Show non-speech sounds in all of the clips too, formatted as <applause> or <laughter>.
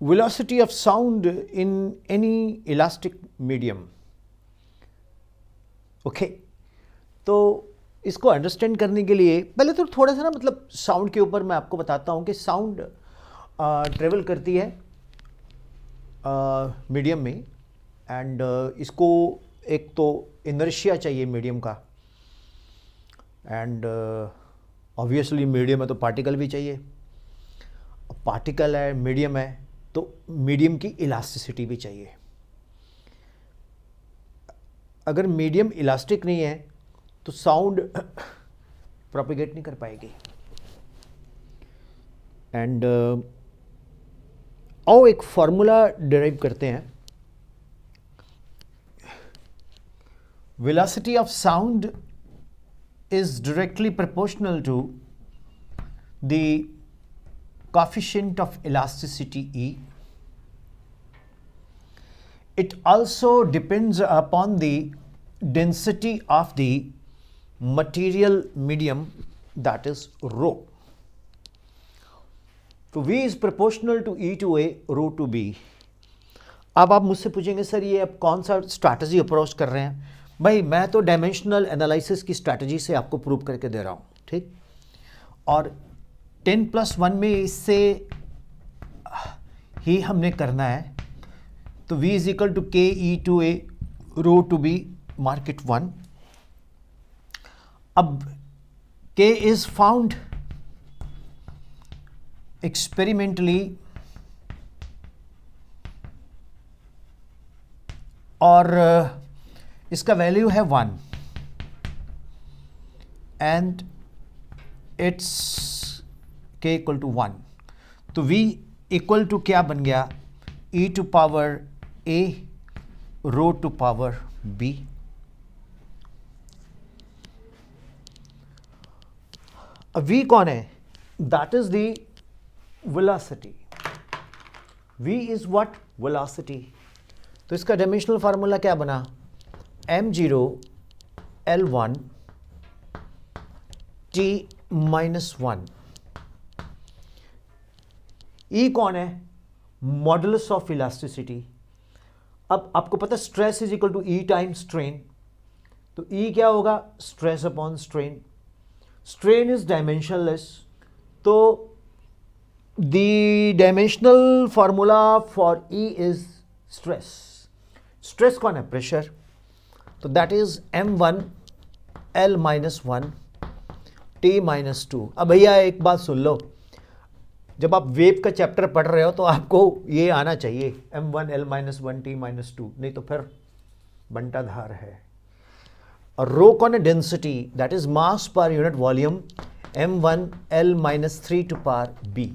velocity of sound in any elastic medium okay तो इसको understand करने के लिए पहले तो थोड़ा सा ना मतलब साउंड के ऊपर मैं आपको बताता हूँ कि साउंड ट्रेवल करती है मीडियम में एंड इसको एक तो इनर्शिया चाहिए मीडियम का एंड ऑब्वियसली मीडियम है तो पार्टिकल भी चाहिए पार्टिकल है मीडियम है तो मीडियम की इलास्टिसिटी भी चाहिए अगर मीडियम इलास्टिक नहीं है तो साउंड प्रोपिगेट नहीं कर पाएगी एंड आओ एक फॉर्मूला डिराइव करते हैं velocity of sound is directly proportional to the coefficient of elasticity E it also depends upon the density of the material medium that is rho. तो V is proportional to E to A, rho to B. अब आप मुझसे पूछेंगे sir ये आप कौन सा strategy approach कर रहे हैं भाई मैं तो डायमेंशनल एनालिसिस की स्ट्रैटेजी से आपको प्रूव करके दे रहा हूँ ठीक और टेन प्लस वन में इससे ही हमने करना है तो V is equal to K E to A rho to B market one अब K इज फाउंड एक्सपेरिमेंटली और uh, इसका वैल्यू है one and it's K equal to one तो v इक्वल टू क्या बन गया e to power A rho to power B V कौन है that is the velocity v is what velocity तो इसका डायमेंशनल फार्मूला क्या बना M zero L one T minus one E कौन है मॉडल्स ऑफ इलास्टिसिटी अब आपको पता stress is equal to E time strain तो ई e क्या होगा stress upon strain strain is dimensionless तो the dimensional formula for E is stress stress कौन है प्रेशर तो that is M one L minus one T minus two अब भैया एक बात सुन लो जब आप वेव का चैप्टर पढ़ रहे हो तो आपको ये आना चाहिए M one L minus one T minus two नहीं तो फिर बंटाधार है और रो कॉन ए density that is mass per unit volume M one L minus three to power B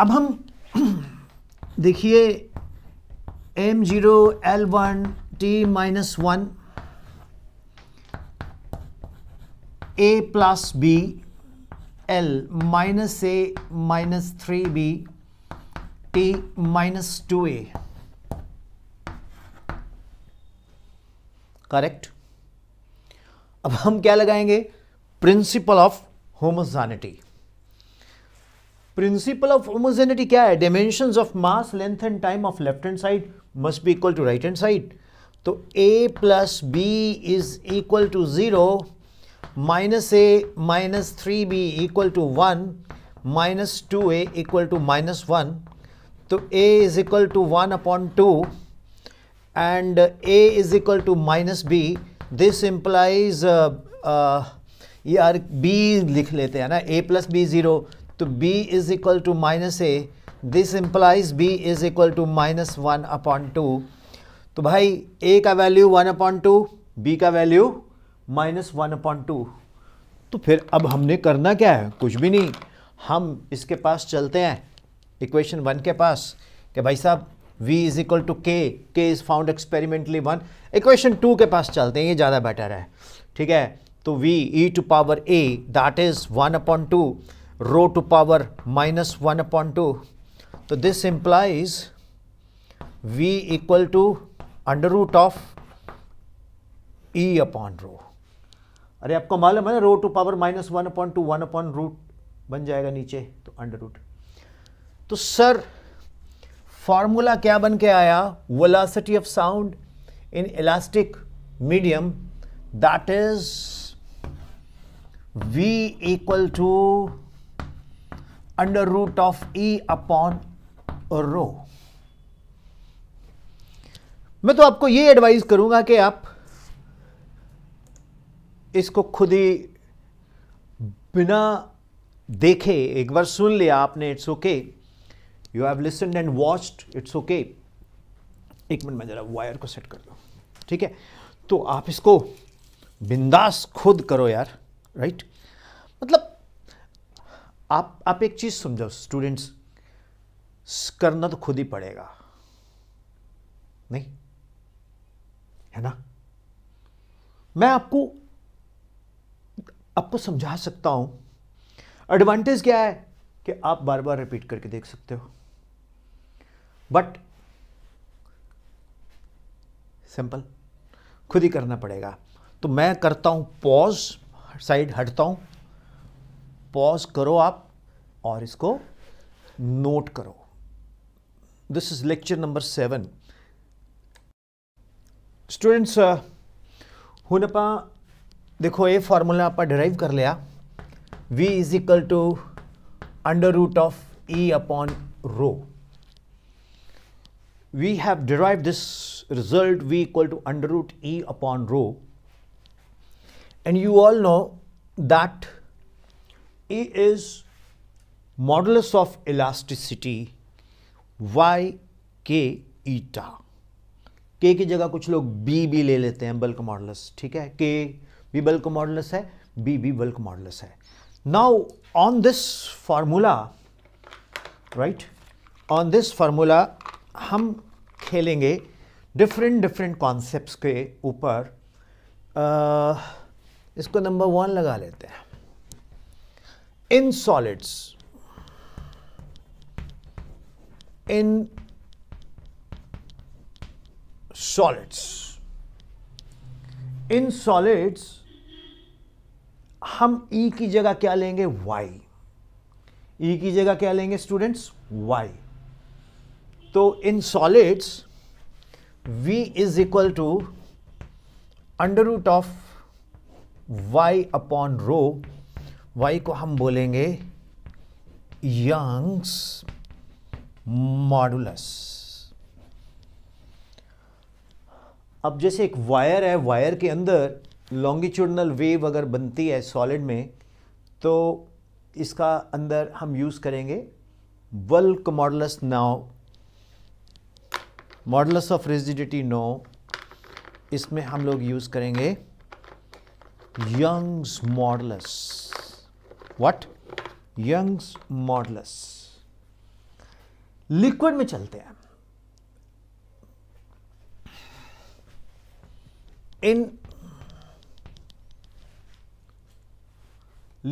अब हम <clears throat> देखिए M zero L one T minus one A plus B L minus A minus three B T minus two A correct अब हम क्या लगाएंगे principle of homogeneity principle of homogeneity क्या है dimension of mass length and time of left hand side must be equal to right hand side तो A plus B is equal to zero minus A minus three B equal to one minus two A equal to minus one तो A is equal to one upon two and A is equal to minus B this implies यार B लिख लेते हैं ना A plus B zero तो B is equal to minus A this implies B is equal to minus one upon two तो भाई A का value one upon two B का value minus one upon two तो फिर अब हमने करना क्या है कुछ भी नहीं हम इसके पास चलते हैं इक्वेशन वन के पास कि भाई साहब v is equal to K K is found experimentally one equation two के पास चलते हैं ये ज़्यादा बेटर है ठीक है तो v e to power a that is one upon two rho to power minus one upon two तो this implies v equal to under root of e upon rho अरे आपको मालूम है ना rho to power minus one upon two one upon root बन जाएगा नीचे तो अंडर रूट तो सर फॉर्मूला क्या बन के आया velocity of sound in elastic medium that is V equal to under root of E upon rho मैं तो आपको ये एडवाइस करूंगा कि आप इसको खुद ही बिना देखे एक बार सुन लिया आपने it's okay you have listen and watched it's okay एक मिनट में ज़रा वायर को सेट कर दो ठीक है तो आप इसको बिंदास खुद करो यार राइट मतलब आप आप एक चीज़ समझो स्टूडेंट्स करना तो खुद ही पड़ेगा नहीं है ना मैं आपको आपको तो समझा सकता हूं एडवांटेज क्या है कि आप बार बार रिपीट करके देख सकते हो बट सिंपल खुद ही करना पड़ेगा तो मैं करता हूं पॉज साइड हटता हूं पॉज करो आप और इसको नोट करो this is lecture number seven students हुनपा देखो ये फॉर्मूला आप डिराइव कर लिया v is equal to under root of e upon rho we have derive this result v equal to under root e upon rho and you all know that e is modulus of elasticity y k eta k की जगह कुछ लोग b भी ले लेते हैं bulk models ठीक है k बी बल मॉडलस है बी बी बल्क को मॉडलस है now on this formula right on this formula हम खेलेंगे डिफरेंट डिफरेंट कॉन्सेप्ट के ऊपर इसको नंबर वन लगा लेते हैं in solids in solids in solids हम ई e की जगह क्या लेंगे वाई ई e की जगह क्या लेंगे स्टूडेंट्स वाई तो in solids v is equal to under root of y upon rho y को हम बोलेंगे यंग्स मॉडुलस अब जैसे एक वायर है वायर के अंदर लॉन्गिट्यूडनल वेव अगर बनती है सॉलिड में तो इसका अंदर हम यूज़ करेंगे bulk modulus now modulus of rigidity no इसमें हम लोग यूज़ करेंगे Young's modulus what Young's modulus liquid में चलते हैं इन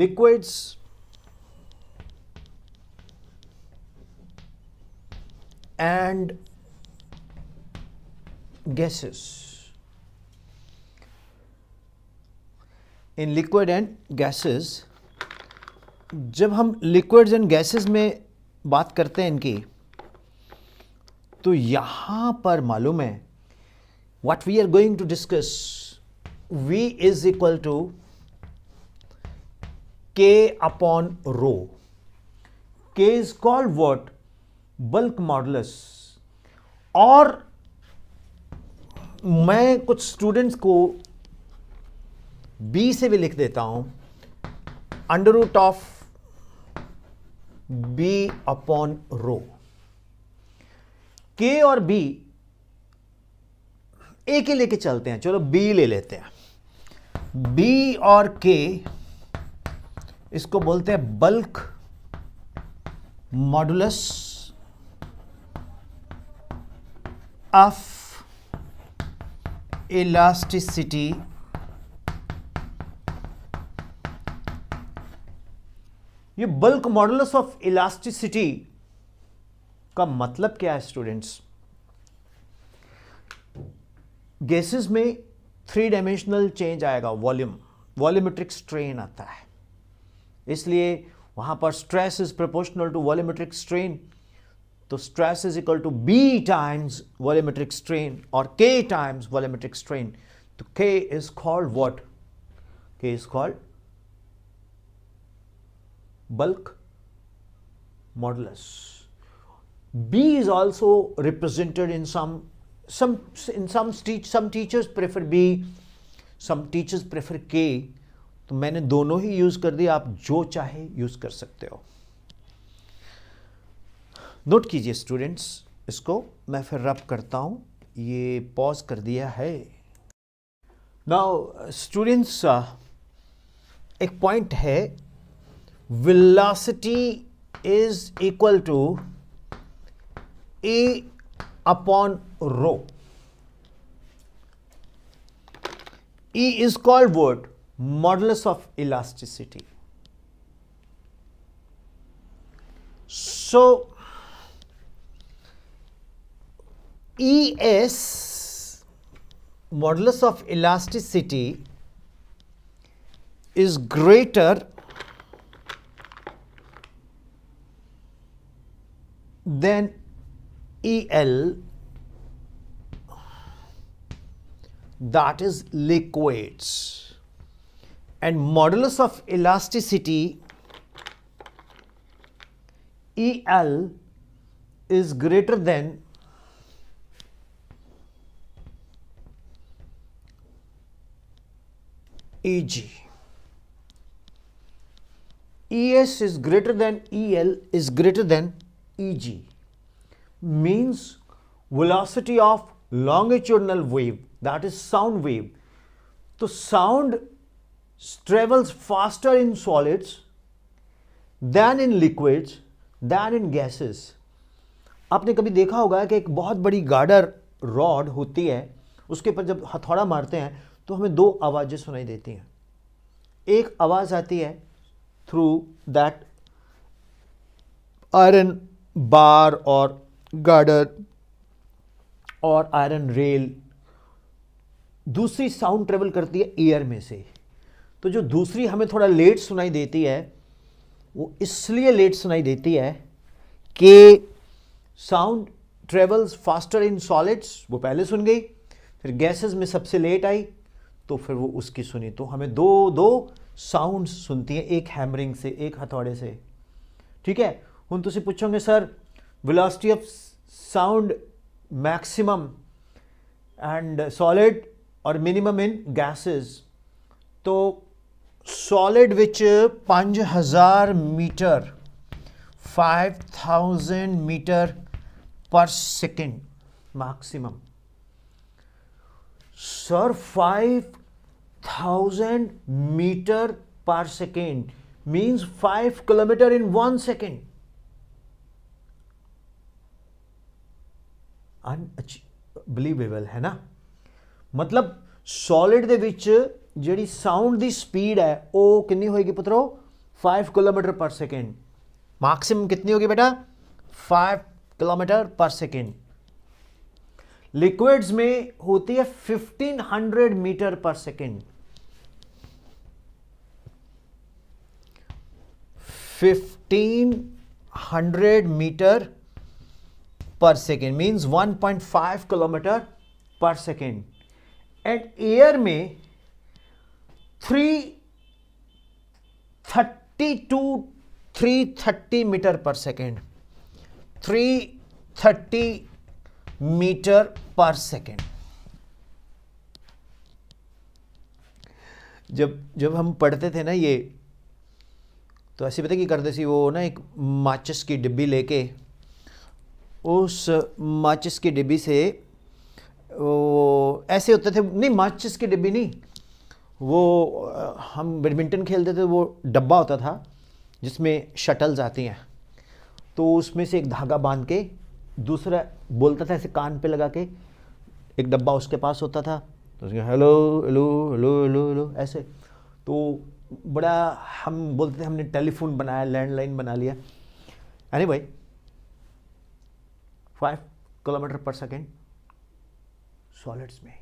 liquids and gases. In liquid and gases, जब हम liquids and gases में बात करते हैं इनकी तो यहां पर मालूम है what we are going to discuss V is equal to K upon rho. K is called what? Bulk modulus. और मैं कुछ स्टूडेंट्स को बी से भी लिख देता हूं under root of B upon rho के और बी ए के लेके चलते हैं चलो बी ले लेते हैं बी और के इसको बोलते हैं बल्क मॉडुलस ऑफ इलास्टिसिटी ये बल्क मॉडुलस ऑफ इलास्टिसिटी का मतलब क्या है स्टूडेंट्स गैसेस में थ्री डायमेंशनल चेंज आएगा वॉल्यूम वॉल्यूमेट्रिक स्ट्रेन आता है इसलिए वहां पर stress is proportional to volumetric strain तो stress is equal to B times volumetric strain और के टाइम्स वॉल्यूमेट्रिक स्ट्रेन तो K is called what K is called bulk modulus B is also represented in some some in some teach some teachers prefer B, some teachers prefer K. तो मैंने दोनों ही use कर दिए आप जो चाहे use कर सकते हो नोट कीजिए स्टूडेंट्स इसको मैं फिर रब करता हूं ये पॉज कर दिया है नाउ स्टूडेंट्स uh, एक पॉइंट है velocity is equal to A upon rho E is called word modulus of elasticity. So, ES modulus of elasticity is greater than EL that is liquids and modulus of elasticity EL is greater than EG. ES is greater than EL is greater than EG means velocity of longitudinal wave that is sound wave. So sound travels faster in solids than in liquids than in gases आपने कभी देखा होगा कि एक बहुत बड़ी girder rod होती है उसके ऊपर जब हथौड़ा मारते हैं तो हमें दो आवाज़ें सुनाई देती हैं एक आवाज़ आती है थ्रू दैट आयरन बार और गार्डर और आयरन रेल दूसरी साउंड ट्रेवल करती है एयर में से तो जो दूसरी हमें थोड़ा लेट सुनाई देती है वो इसलिए लेट सुनाई देती है कि sound travels faster in solids वो पहले सुन गई फिर गैसेस में सबसे लेट आई तो फिर वो उसकी सुनी तो हमें दो दो साउंड सुनती हैं एक हैमरिंग से एक हथौड़े से ठीक है हम तो पूछोगे sir velocity of sound maximum and solid और मिनिमम इन गैसेस तो सॉलिड विच पांच हज़ार metre five thousand metre per second maximum sir five thousand metre per second means five kilometre in one second unachievable है ना मतलब solid के जी sound की speed है वो कि होएगी पुत्रो five kilometre per second maximum कितनी होगी बेटा five kilometre per second liquids में होती है fifteen hundred metre per second fifteen hundred metre per second means one point five kilometre per second and air में three thirty two three thirty metre per second three thirty metre per second जब जब हम पढ़ते थे ना ये तो ऐसे पता कि करते सी वो ना एक माचिस की डिब्बी लेके उस माचिस की डिब्बी से वो ऐसे होते थे नहीं माचिस की डिब्बी नहीं वो हम बैडमिंटन खेलते थे वो डब्बा होता था जिसमें शटल्स आती हैं तो उसमें से एक धागा बांध के दूसरा बोलता था ऐसे कान पे लगा के एक डब्बा उसके पास होता था तो उसके hello hello hello hello hello ऐसे तो बड़ा हम बोलते थे हमने टेलीफोन बनाया लैंडलाइन बना लिया अरे भाई five kilometre per second solids में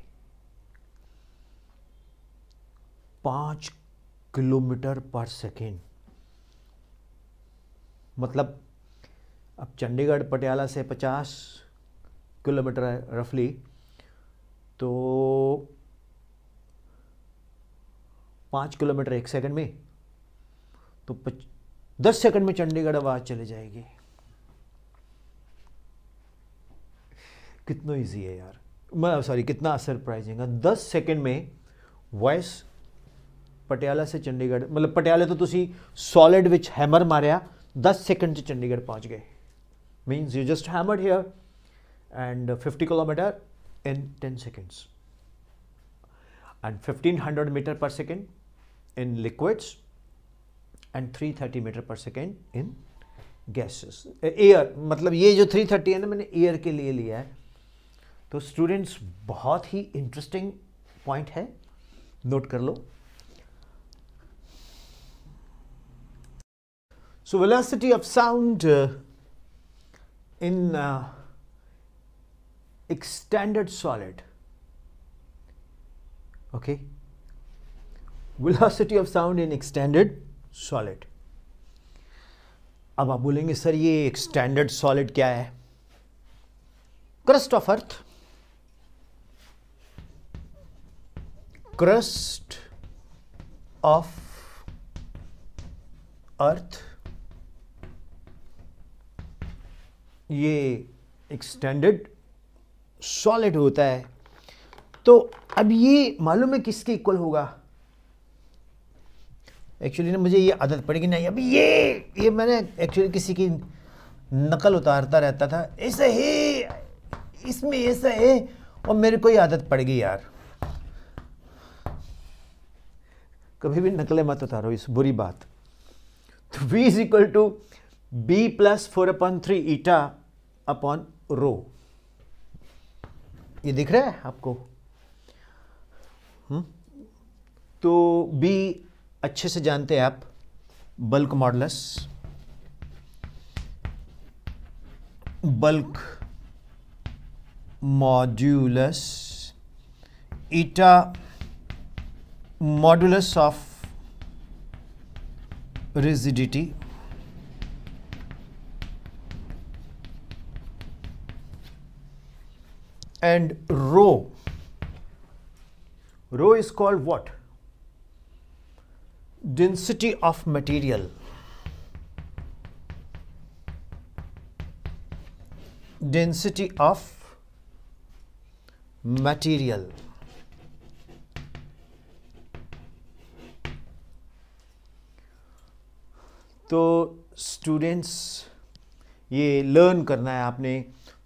पाँच किलोमीटर पर सेकेंड मतलब अब चंडीगढ़ पटियाला से पचास किलोमीटर है रफली तो पाँच किलोमीटर एक सेकंड में तो दस सेकंड में चंडीगढ़ आवाज़ चले जाएगी कितना इजी है यार मैं सॉरी कितना सरप्राइजिंग है दस सेकंड में वॉइस पटियाला से चंडीगढ़ मतलब पटियाले तो सॉलिड विच हैमर मारिया दस सेकेंड चंडीगढ़ पहुँच गए means you just hammered here and fifty kilometre in ten seconds and fifteen hundred metre per second in liquids and three thirty metre per second in gases air मतलब ये जो three thirty है ना मैंने air के लिए लिया है तो स्टूडेंट्स बहुत ही इंटरेस्टिंग पॉइंट है नोट कर लो So velocity of sound uh, in uh, extended solid, okay, velocity of sound in extended solid. अब आप बोलेंगे सर ये एक्सटेंडेड सॉलिड क्या है crust of earth crust of earth ये एक्सटेंडेड सॉलिड होता है तो अब ये मालूम है किसके इक्वल होगा एक्चुअली ना मुझे ये आदत पड़ेगी नहीं अभी ये ये मैंने एक्चुअली किसी की नकल उतारता रहता था ऐसा है इसमें ऐसा है और मेरे को ये आदत पड़ गई यार कभी भी नकलें मत उतारो इस बुरी बात तो v is equal to B plus four upon three eta upon rho ये दिख रहा है आपको हुँ? हम्म? तो बी अच्छे से जानते हैं आप bulk modulus bulk modulus eta modulus of rigidity and rho. Rho is called what? Density of material. Density of material. तो स्टूडेंट्स ये लर्न करना है आपने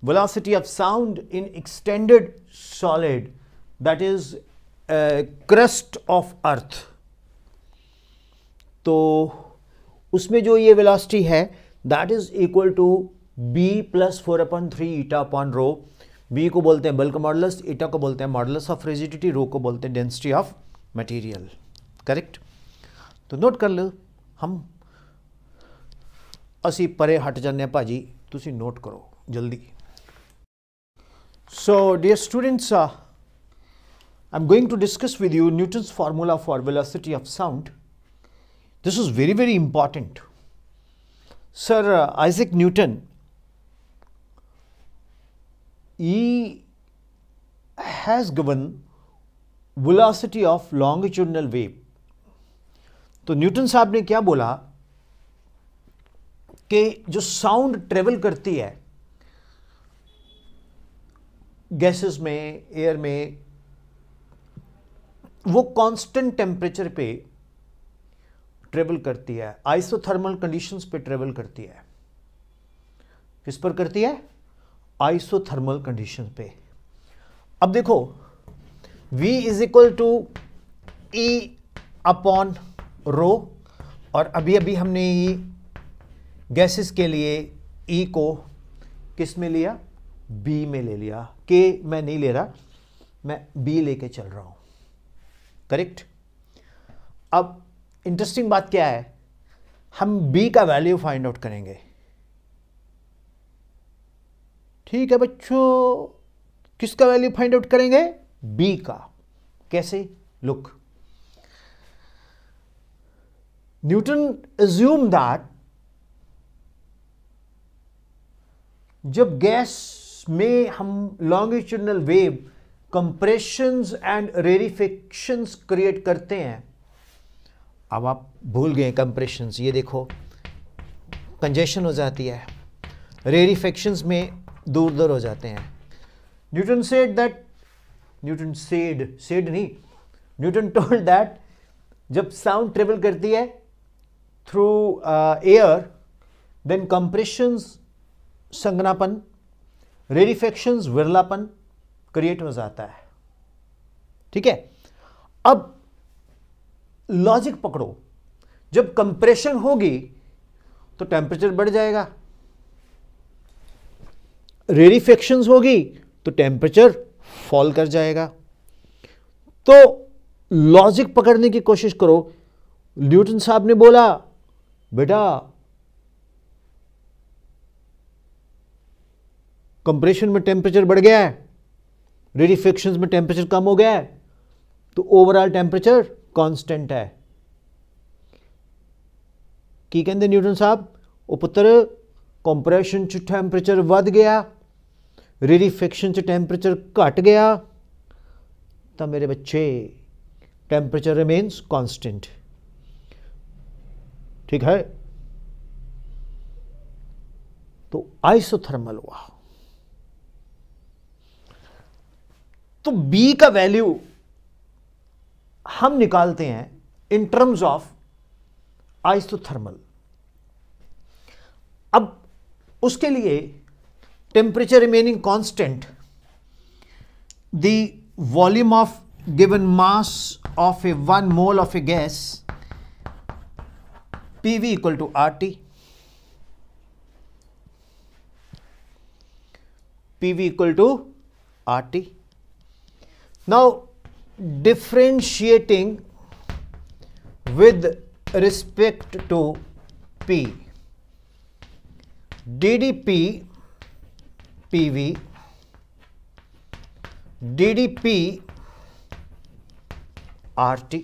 velocity of sound in extended solid that is uh, crust of earth तो उसमें जो ये velocity है that is equal to B plus four upon three eta upon rho B को बोलते हैं बल्क मॉडलस ईटा को बोलते हैं मॉडलस ऑफ रेजिडिटी रो को बोलते हैं डेंसिटी ऑफ मटेरियल करेक्ट तो नोट कर लो हम ਅਸੀਂ ਪਰੇ ਹਟ ਜਾਂਦੇ ਆ ਭਾਜੀ ਤੁਸੀਂ ਨੋਟ ਕਰੋ ਜਲਦੀ So, dear students, uh, I am going to discuss with you Newton's formula for velocity of sound. This is very, very important. Sir uh, Isaac Newton, he has given velocity of longitudinal wave. तो Newton साहब ने क्या बोला कि जो sound travel करती है gases में एयर में वो कांस्टेंट टेम्परेचर पे ट्रेवल करती है आइसोथर्मल कंडीशंस पे ट्रेवल करती है किस पर करती है आइसोथर्मल कंडीशंस पे अब देखो V is equal to E upon rho और अभी अभी हमने ये e गैसेस के लिए ई e को किस में लिया बी में ले लिया के मैं नहीं ले रहा मैं बी लेके चल रहा हूं करेक्ट अब इंटरेस्टिंग बात क्या है हम बी का वैल्यू फाइंड आउट करेंगे ठीक है बच्चों किसका वैल्यू फाइंड आउट करेंगे बी का कैसे लुक न्यूटन एज्यूम दैट जब गैस इसमें हम longitudinal wave compressions and rarefactions create करते हैं अब आप भूल गए कंप्रेशंस ये देखो कंजेशन हो जाती है रेरिफिक्शंस में दूर दूर हो जाते हैं Newton said that Newton said said नहीं न्यूटन टोल्ड दैट जब साउंड ट्रेवल करती है थ्रू एयर देन कंप्रेशंस संगनापन रेरिफेक्शन विरलापन क्रिएट हो जाता है ठीक है अब लॉजिक पकड़ो जब कंप्रेशन होगी तो टेम्परेचर बढ़ जाएगा रेरिफेक्शन होगी तो टेम्परेचर फॉल कर जाएगा तो लॉजिक पकड़ने की कोशिश करो न्यूटन साहब ने बोला बेटा कंप्रेशन में टेम्परेचर बढ़ गया है रेडिफिक्शन में टेम्परेचर कम हो गया है तो ओवरऑल टेम्परेचर कॉन्सटेंट है की कहें न्यूटन साहब वो पुत्र कंप्रेशन च टैम्परेचर बढ़ गया रेडिफिक्शन च टेम्परेचर घट गया तो मेरे बच्चे टेम्परेचर रिमेन्स कॉन्सटेंट ठीक है तो आइसोथर्मल हुआ तो बी का वैल्यू हम निकालते हैं इन टर्म्स ऑफ आइसोथर्मल अब उसके लिए temperature remaining constant the volume of given mass of a one mole of a gas P V equal to R T P V equal to R T now differentiating with respect to p ddp pv ddp rt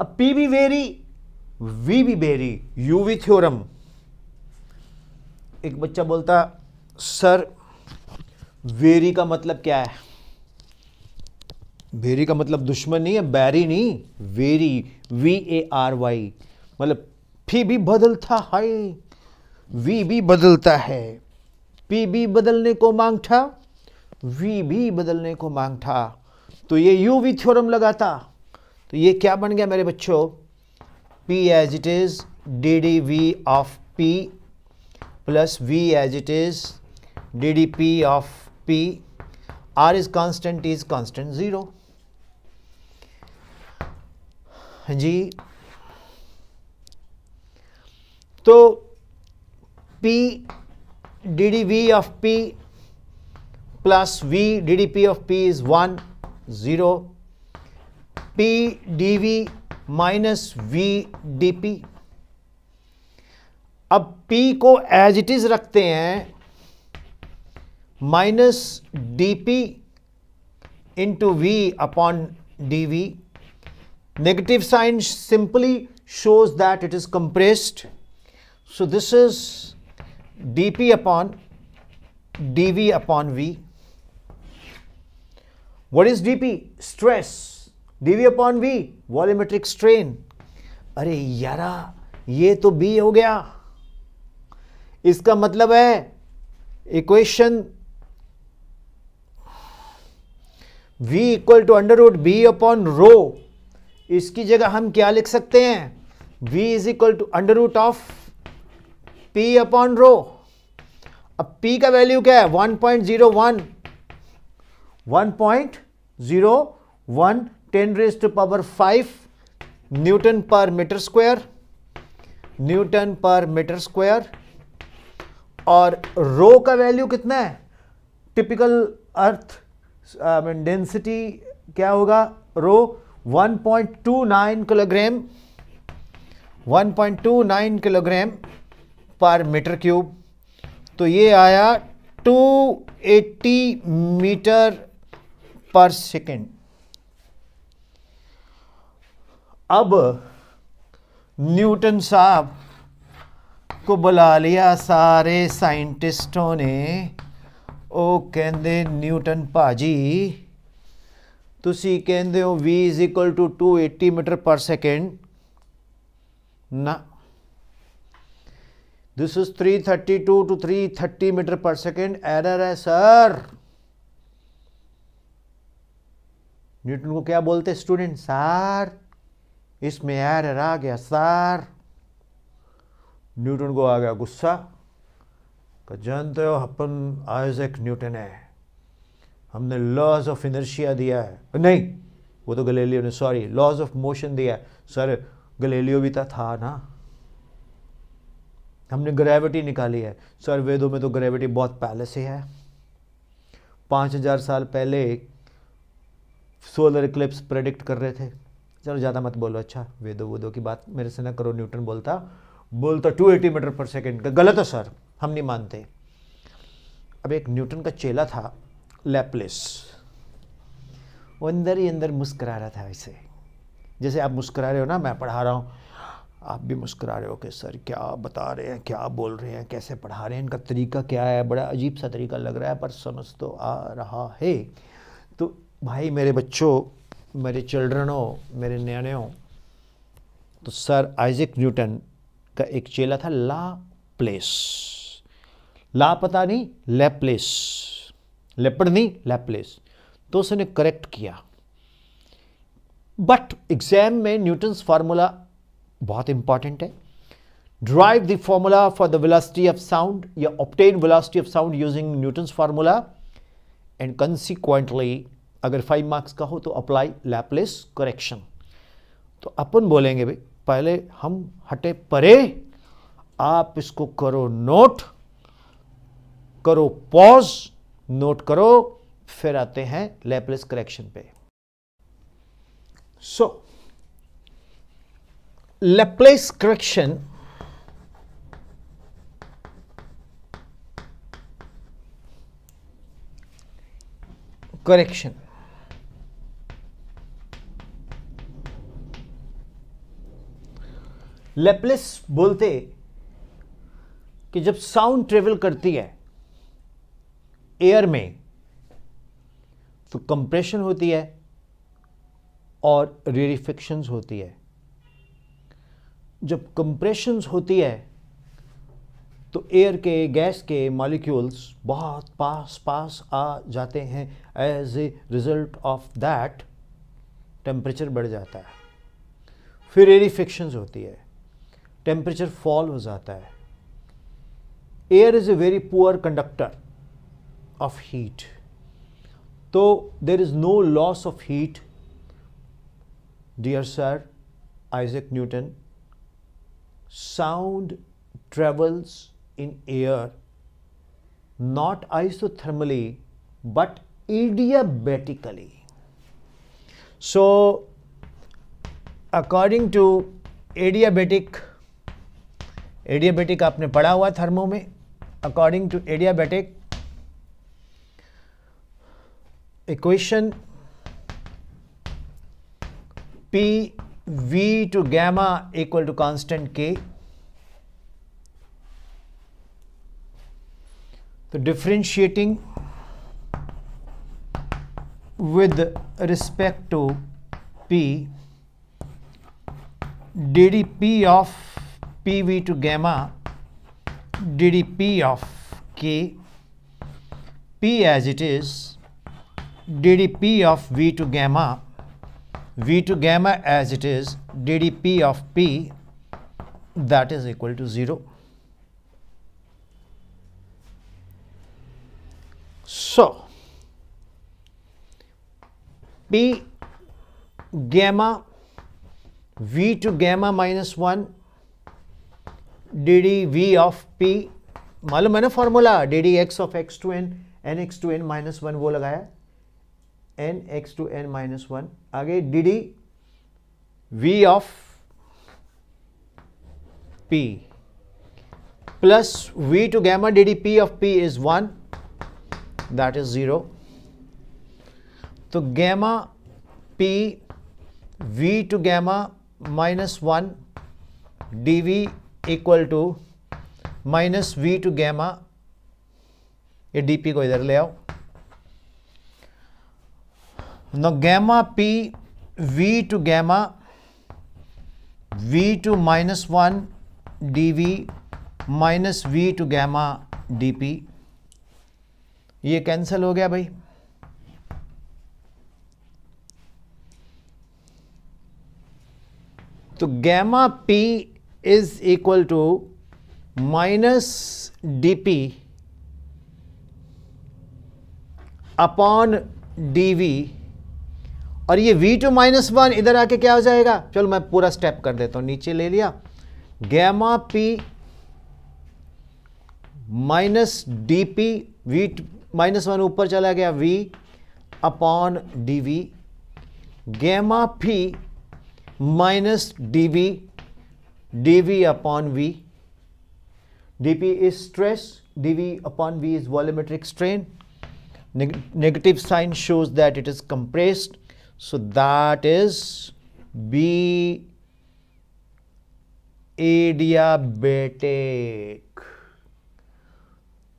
a pv vary vary V भी vary UV theorem एक बच्चा बोलता sir very का मतलब क्या है very का मतलब दुश्मन नहीं है बैरी नहीं vary V A R Y मतलब फी भी बदलता है वी भी बदलता है पी भी बदलने को था वी भी बदलने को था तो ये यू वी थ्योरम लगाता तो ये क्या बन गया मेरे बच्चों P as it is D D V of P plus V as it is D D P of p r is constant is constant zero जी तो p D D V of p plus v D D P of p is one zero p D V minus V D P अब p को as it is रखते हैं minus D P into V upon D we negative sign simply shows that it is compressed so this is dp upon dv upon v what is dp stress dv upon v volumetric strain अरे यारा ये तो b हो गया इसका मतलब है equation v equal to under root B upon rho इसकी जगह हम क्या लिख सकते हैं v is equal to under root of p upon rho अब p का वैल्यू क्या है 1.01 one ten raise to power five Newton per metre square Newton per metre square और रो का वैल्यू कितना है टिपिकल अर्थ डेंसिटी um, क्या होगा rho 1.29 kilogram 1.29 kilogram per metre cube तो ये आया 280 मीटर पर सेकेंड अब न्यूटन साहब को बुला लिया सारे साइंटिस्टों ने ओ कहते न्यूटन भाजी ती is equal to two eighty metre per second ना this is three thirty to to three thirty metre per second error है सर न्यूटन को क्या बोलते स्टूडेंट सर इसमें एरर आ गया सर न्यूटन को आ गया गुस्सा तो जानते हो अपन आइजैक न्यूटन है हमने लॉज ऑफ इनर्शिया दिया है नहीं वो तो गलेलियो ने सॉरी लॉज ऑफ मोशन दिया है सर गलेलियो भी था तो था ना हमने ग्रेविटी निकाली है सर वेदों में तो ग्रेविटी बहुत पहले से है पाँच हज़ार साल पहले सोलर इक्लिप्स प्रेडिक्ट कर रहे थे चलो ज़्यादा मत बोलो अच्छा वेदो वेदों की बात मेरे से ना करो न्यूटन बोलता बोलता 280 मीटर पर सेकेंड का गलत है सर हम नहीं मानते अब एक न्यूटन का चेला था लैपलेस वो अंदर ही अंदर मुस्करा रहा था ऐसे जैसे आप मुस्करा रहे हो ना मैं पढ़ा रहा हूँ आप भी मुस्करा रहे हो कि सर क्या बता रहे हैं क्या बोल रहे हैं कैसे पढ़ा रहे हैं इनका तरीका क्या है बड़ा अजीब सा तरीका लग रहा है पर समझ तो आ रहा है तो भाई मेरे बच्चों मेरे चिल्ड्रनों मेरे न्याणों तो सर आइजक न्यूटन का एक चेला था ला प्लेस लापता नहीं लैपलेस लेपड़ नहीं लैपलेस तो उसने करेक्ट किया बट एग्जाम में न्यूटन्स फार्मूला बहुत इंपॉर्टेंट है derive the formula for the velocity of sound या obtain velocity of sound using Newton's formula and consequently अगर फाइव मार्क्स का हो तो अप्लाई लैपलेस करेक्शन तो अपन बोलेंगे भाई पहले हम हटे परे आप इसको करो नोट करो पॉज नोट करो फिर आते हैं लेपलेस करेक्शन पे so Laplace correction correction Laplace बोलते कि जब साउंड ट्रेवल करती है एयर में तो कंप्रेशन होती है और रेरिफिक्शंस होती है जब कंप्रेशंस होती है तो एयर के गैस के मॉलिक्यूल्स बहुत पास पास आ जाते हैं as a result of that temperature बढ़ जाता है फिर एरिफिक्शंस होती है टेम्परेचर फॉल हो जाता है air is a very poor conductor of heat. So there is no loss of heat, dear sir, Isaac Newton. Sound travels in air not isothermally but adiabatically. So, according to adiabatic, adiabatic आपने पढ़ा हुआ thermo में, according to adiabatic, equation P V to gamma equal to constant K. So differentiating with respect to P DDP of PV to gamma DDP of K P as it is DDP of V2 gamma, V2 gamma as it is DDP of P that is equal to 0. So, P gamma V to gamma minus 1 DD V of P मालूम है ना formula D D X of X to N N X to N minus one वो लगाया N X to N minus one आगे D D V of P plus V to gamma D D P of P is one that is zero तो gamma P V to gamma minus one D V equal to minus V to gamma ये D P को इधर ले आओ Now gamma p v to gamma v to minus 1 dv minus V to gamma P ये cancel हो गया भाई तो gamma P is equal to minus D P upon D V और ये वी टू माइनस वन इधर आके क्या हो जाएगा चलो मैं पूरा स्टेप कर देता हूं नीचे ले लिया gamma P minus D P V minus one ऊपर चला गया V upon D V gamma फी minus D V D V upon V D P is stress D V upon V is volumetric strain negative sign shows that it is compressed so that is B adiabatic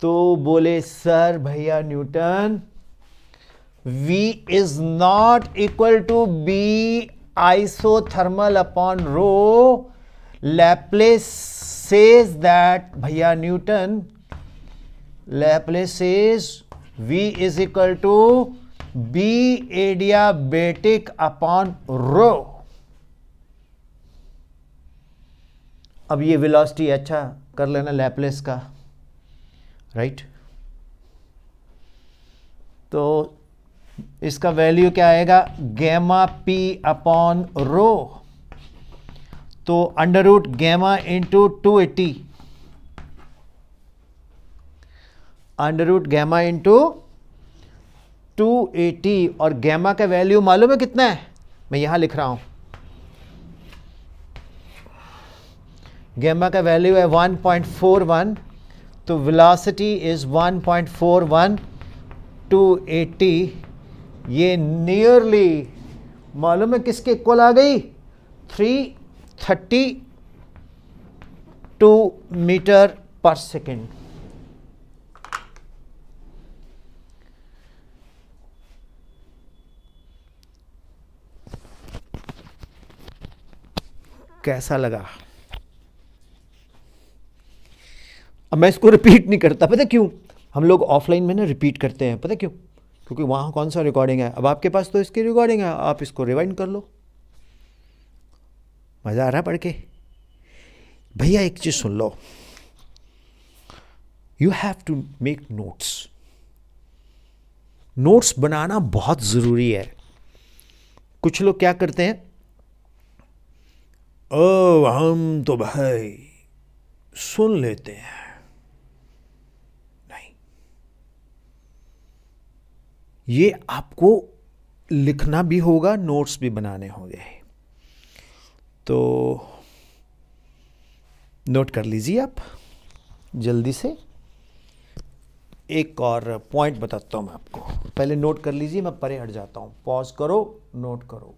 तो बोले sir भैया Newton V is not equal to B isothermal upon rho Laplace says that भैया Newton Laplace says V is equal to B adiabatic upon rho अब ये velocity अच्छा कर लेना Laplace का राइट तो इसका वैल्यू क्या आएगा गैमा पी अपॉन रो तो under root gamma into two eighty under root gamma into 280 और गैमा का वैल्यू मालूम है कितना है मैं यहां लिख रहा हूं गैमा का वैल्यू है 1.41 तो वेलोसिटी इज़ 1.41 280 ये नियरली मालूम है किसके इक्वल आ गई टू मीटर पर सेकेंड कैसा लगा अब मैं इसको रिपीट नहीं करता पता क्यों हम लोग ऑफलाइन में ना रिपीट करते हैं पता क्यों क्योंकि वहां कौन सा रिकॉर्डिंग है अब आपके पास तो इसकी रिकॉर्डिंग है आप इसको रिवाइंड कर लो मज़ा आ रहा है पढ़ के भैया एक चीज़ सुन लो you have to make notes notes बनाना बहुत ज़रूरी है कुछ लोग क्या करते हैं ओ हम तो भाई सुन लेते हैं नहीं ये आपको लिखना भी होगा नोट्स भी बनाने होंगे तो नोट कर लीजिए आप जल्दी से एक और पॉइंट बताता हूं मैं आपको पहले नोट कर लीजिए मैं परे हट जाता हूँ पॉज करो नोट करो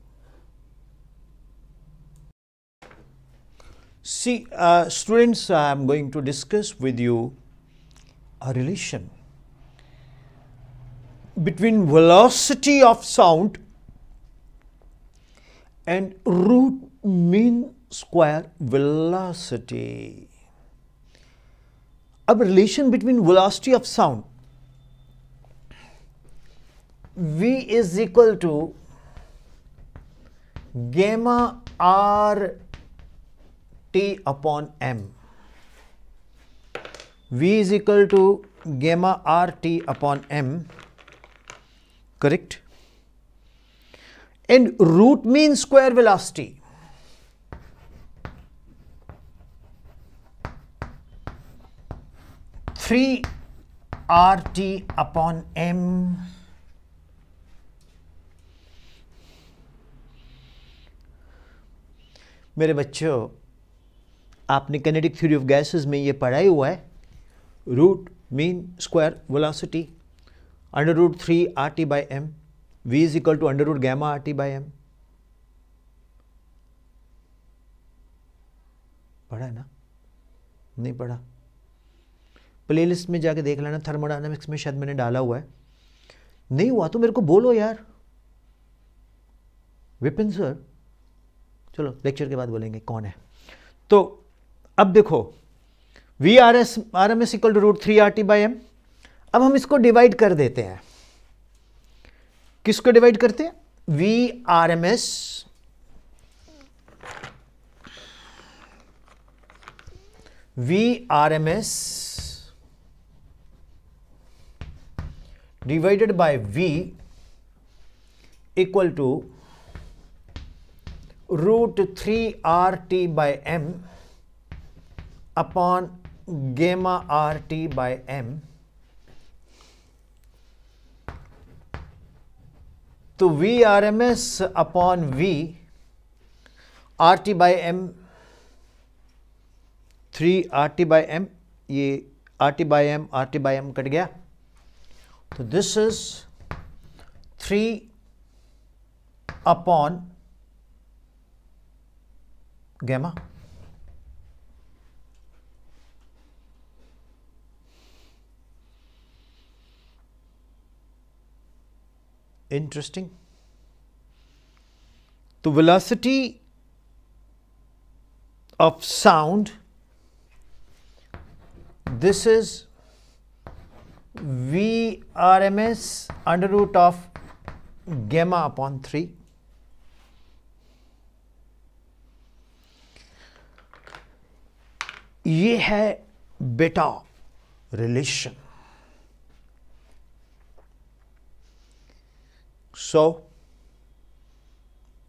See, uh, students, I am going to discuss with you a relation between velocity of sound and root mean square velocity. A relation between velocity of sound V is equal to gamma r T upon M V is equal to gamma R T upon M correct and root mean square velocity three R T upon M मेरे बच्चों आपने kinetic theory of gases में ये पढ़ाई हुआ है root mean square velocity under root three R T by M V is equal to under root gamma R T by M पढ़ा है ना नहीं पढ़ा प्लेलिस्ट में जाके देख लेना थर्मोडाइनमिक्स में शायद मैंने डाला हुआ है नहीं हुआ तो मेरे को बोलो यार विपिन सर चलो लेक्चर के बाद बोलेंगे कौन है तो अब देखो V R S R M S equal to root three R T by M अब हम इसको डिवाइड कर देते हैं किसको डिवाइड करते हैं V R M S V R M S divided by V equal to root three R T by M upon gamma R T by M तो we R M S upon V R T by M three R T by M ये R T by M R T by M cut गया तो this is three upon gamma Interesting. The velocity of sound, this is VRMS under root of gamma upon 3. ये है बेटा relation सौ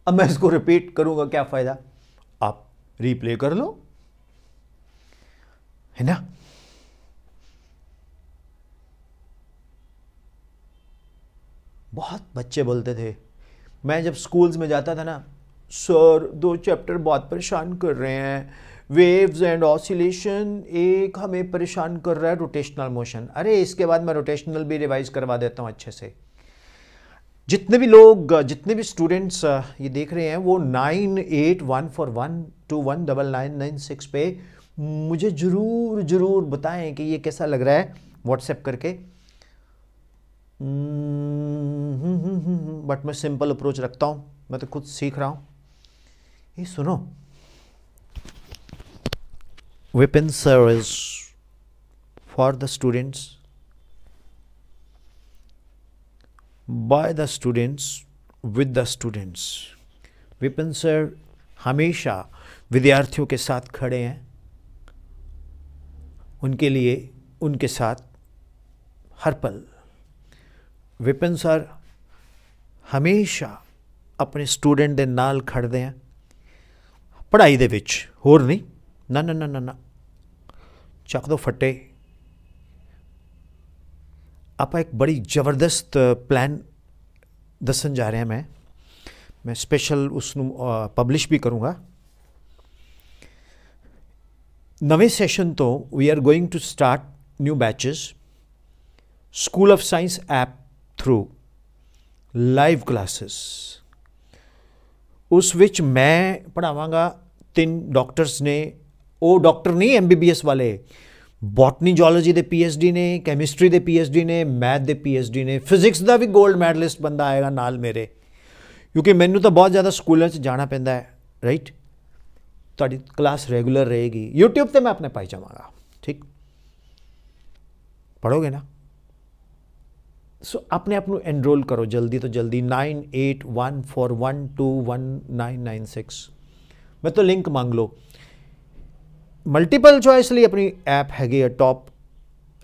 अब मैं इसको रिपीट करूंगा क्या फायदा आप रीप्ले कर लो है ना बहुत बच्चे बोलते थे मैं जब स्कूल्स में जाता था ना सर दो चैप्टर बहुत परेशान कर रहे हैं वेव्स एंड ऑसिलेशन एक हमें परेशान कर रहा है रोटेशनल मोशन अरे इसके बाद मैं रोटेशनल भी रिवाइज करवा देता हूँ अच्छे से जितने भी लोग जितने भी स्टूडेंट्स ये देख रहे हैं वो nine eight one four one two one double nine nine six पे मुझे ज़रूर ज़रूर बताएं कि ये कैसा लग रहा है व्हाट्सएप करके बट मैं सिंपल अप्रोच रखता हूँ मैं तो खुद सीख रहा हूँ ये सुनो Vipin sir is for the students by the students with the students Vipin sir हमेशा विद्यार्थियों के साथ खड़े हैं उनके लिए उनके साथ हर पल ਵਿਪਨ ਸਰ ਹਮੇਸ਼ਾ ਆਪਣੇ ਸਟੂਡੈਂਟ ਦੇ ਨਾਲ ਖੜਦੇ ਆ ਪੜ੍ਹਾਈ ਦੇ ਵਿੱਚ ਹੋਰ ਨਹੀਂ na na na na chak do ਫੱਟੇ आपा एक बड़ी ज़बरदस्त प्लान दसन जा रहे हैं मैं मैं स्पेशल तो उस पब्लिश भी करूँगा नवे सैशन तो we are going to start new batches school of science app through live classes उस विच मैं पढ़ावगा तीन डॉक्टर्स ने ओ डॉक्टर नहीं एमबीबीएस वाले ਬੋਟਨੀ ਜੀਓਲੋਜੀ ਦੇ ਪੀਐਚਡੀ ਨੇ ਕੈਮਿਸਟਰੀ ਦੇ ਪੀਐਚਡੀ ਨੇ ਮੈਥ ਦੇ ਪੀਐਚਡੀ ਨੇ ਫਿਜ਼ਿਕਸ ਦਾ ਵੀ 골ਡ ਮੈਡਲਿਸਟ ਬੰਦਾ ਆਏਗਾ ਨਾਲ ਮੇਰੇ ਕਿਉਂਕਿ ਮੈਨੂੰ ਤਾਂ ਬਹੁਤ ਜ਼ਿਆਦਾ ਸਕੂਲਾਂ 'ਚ ਜਾਣਾ ਪੈਂਦਾ ਹੈ ਰਾਈਟ ਤੁਹਾਡੀ ਕਲਾਸ ਰੈਗੂਲਰ ਰਹੇਗੀ YouTube ਤੇ ਮੈਂ ਆਪਣੇ ਪਾਈ ਜਾਵਾਂਗਾ ਠੀਕ ਪੜੋਗੇ ਨਾ ਸੋ ਆਪਣੇ ਆਪ ਨੂੰ ਐਨਰੋਲ ਕਰੋ ਜਲਦੀ ਤੋਂ ਜਲਦੀ 9814121996 ਮੈਂ ਤਾਂ ਲਿੰਕ ਮੰਗ ਲਓ मल्टीपल चॉइस लिए अपनी ऐप हैगी है top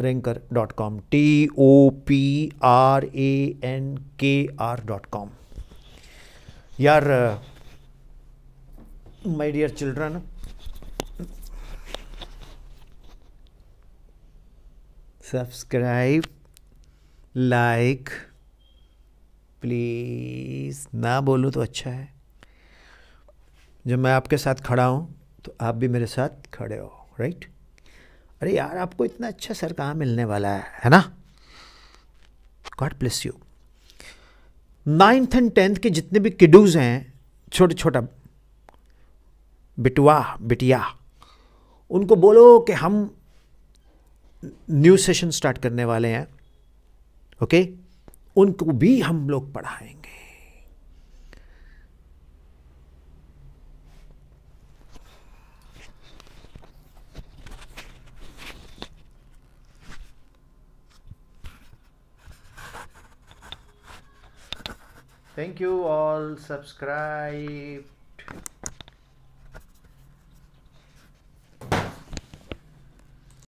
ranker dot com T O P R A N K R dot com यार my dear children subscribe like please ना बोलो तो अच्छा है जब मैं आपके साथ खड़ा हूँ तो आप भी मेरे साथ खड़े हो राइट अरे यार आपको इतना अच्छा सर कहाँ मिलने वाला है है ना God bless you ninth and tenth के जितने भी किडूज हैं छोटे छोटा बिटवा बिटिया उनको बोलो कि हम न्यू सेशन स्टार्ट करने वाले हैं ओके उनको भी हम लोग पढ़ाएंगे thank you all subscribe